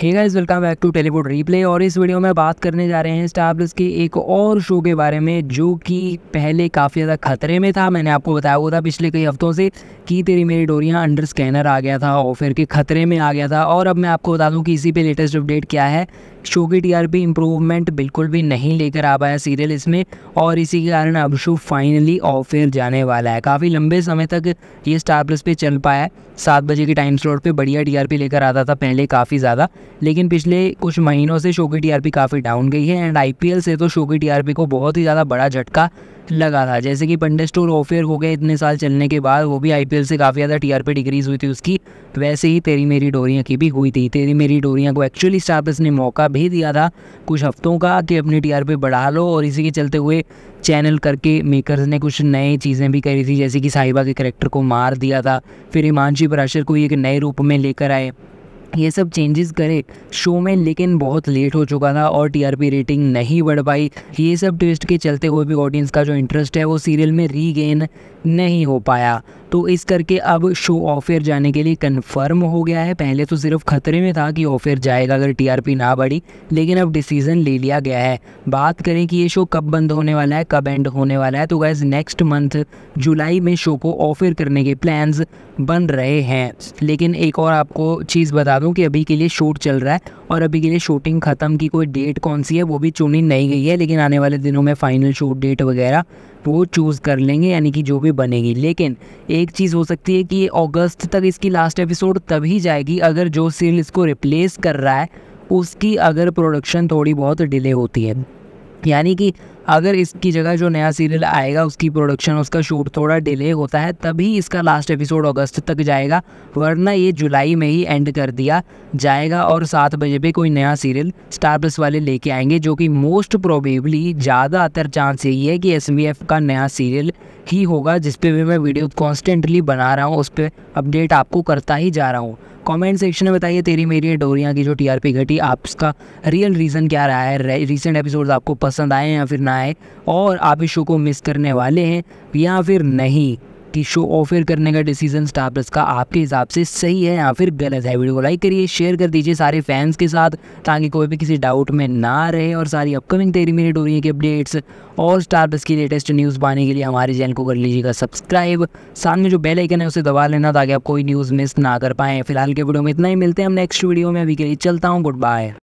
hey guys welcome back to Tellywood replay और इस video में बात करने जा रहे हैं स्टार प्लस के एक और शो के बारे में जो कि पहले काफ़ी ज़्यादा खतरे में था मैंने आपको बताया हुआ था पिछले कई हफ्तों से कि तेरी मेरी डोरियाँ अंडर स्कैनर आ गया था और फिर के खतरे में आ गया था और अब मैं आपको बता दूँ कि इसी पे लेटेस्ट अपडेट क्या है शो की टी आर बिल्कुल भी नहीं लेकर आ पाया सीरियल इसमें और इसी के कारण अभिषु फाइनली ऑफिस जाने वाला है काफ़ी लंबे समय तक ये स्टार प्लस पे चल पाया है सात बजे के टाइम स्लॉट पे बढ़िया टीआरपी लेकर आता था पहले काफ़ी ज़्यादा लेकिन पिछले कुछ महीनों से शो की टीआरपी काफ़ी डाउन गई है एंड आईपीएल से तो शो की टीआरपी को बहुत ही ज़्यादा बड़ा झटका लगा था जैसे कि पंडे स्टोर ऑफेयर हो गए इतने साल चलने के बाद वो भी आईपीएल से काफ़ी ज़्यादा टीआरपी डिक्रीज़ हुई थी उसकी वैसे ही तेरी मेरी डोरियाँ की भी हुई थी तेरी मेरी डोरियाँ को एक्चुअली स्टार ने मौका भी दिया था कुछ हफ्तों का कि अपनी पी बढ़ा लो और इसी के चलते हुए चैनल करके मेकर्स ने कुछ नए चीज़ें भी करी थी जैसे कि साहिबा के करेक्टर को मार दिया था फिर हिमांशी पराशर को एक नए रूप में लेकर आए ये सब चेंजेस करे शो में लेकिन बहुत लेट हो चुका था और टीआरपी रेटिंग नहीं बढ़ पाई ये सब ट्विस्ट के चलते हुए भी ऑडियंस का जो इंटरेस्ट है वो सीरियल में रीगेन नहीं हो पाया तो इस करके अब शो ऑफेयर जाने के लिए कंफर्म हो गया है पहले तो सिर्फ खतरे में था कि ऑफेयर जाएगा अगर टीआरपी ना बढ़ी लेकिन अब डिसीजन ले लिया गया है बात करें कि ये शो कब बंद होने वाला है कब एंड होने वाला है तो गैस नेक्स्ट मंथ जुलाई में शो को ऑफेयर करने के प्लान्स बन रहे हैं लेकिन एक और आपको चीज़ बता दूँ कि अभी के लिए शूट चल रहा है और अभी के लिए शूटिंग ख़त्म की कोई डेट कौन सी है वो भी चुनी नहीं गई है लेकिन आने वाले दिनों में फ़ाइनल शूट डेट वगैरह वो चूज़ कर लेंगे यानी कि जो भी बनेगी लेकिन एक चीज़ हो सकती है कि अगस्त तक इसकी लास्ट एपिसोड तभी जाएगी अगर जो सीरियल इसको रिप्लेस कर रहा है उसकी अगर प्रोडक्शन थोड़ी बहुत डिले होती है यानी कि अगर इसकी जगह जो नया सीरियल आएगा उसकी प्रोडक्शन उसका शूट थोड़ा डिले होता है तभी इसका लास्ट एपिसोड अगस्त तक जाएगा वरना ये जुलाई में ही एंड कर दिया जाएगा और सात बजे पे कोई नया सीरियल स्टार प्लस वाले लेके आएंगे जो कि मोस्ट प्रोबेबली ज़्यादातर चांस यही है कि एस का नया सीरियल ही होगा जिसपे भी मैं वीडियो कॉन्स्टेंटली बना रहा हूँ उस पर अपडेट आपको करता ही जा रहा हूँ कमेंट सेक्शन में बताइए तेरी मेरी डोरियाँ की जो टीआरपी घटी आपका रियल रीज़न क्या रहा है रिसेंट एपिसोड आपको पसंद आए या फिर ना आए और आप इस शो को मिस करने वाले हैं या फिर नहीं कि शो ऑफर करने का डिसीजन स्टार प्लस का आपके हिसाब से सही है या फिर गलत है वीडियो को लाइक करिए शेयर कर दीजिए सारे फैंस के साथ ताकि कोई भी किसी डाउट में ना रहे और सारी अपकमिंग तेरी मिनट हो रही है कि अपडेट्स और स्टार प्लस की लेटेस्ट न्यूज़ पाने के लिए हमारे चैनल को कर लीजिएगा सब्सक्राइब साथ में जो बेल आइकन है उसे दबा लेना ताकि आप कोई न्यूज़ मिस ना कर पाएँ फिलहाल के वीडियो में इतना ही मिलते हैं हम नेक्स्ट वीडियो में अभी के लिए चलता हूँ गुड बाय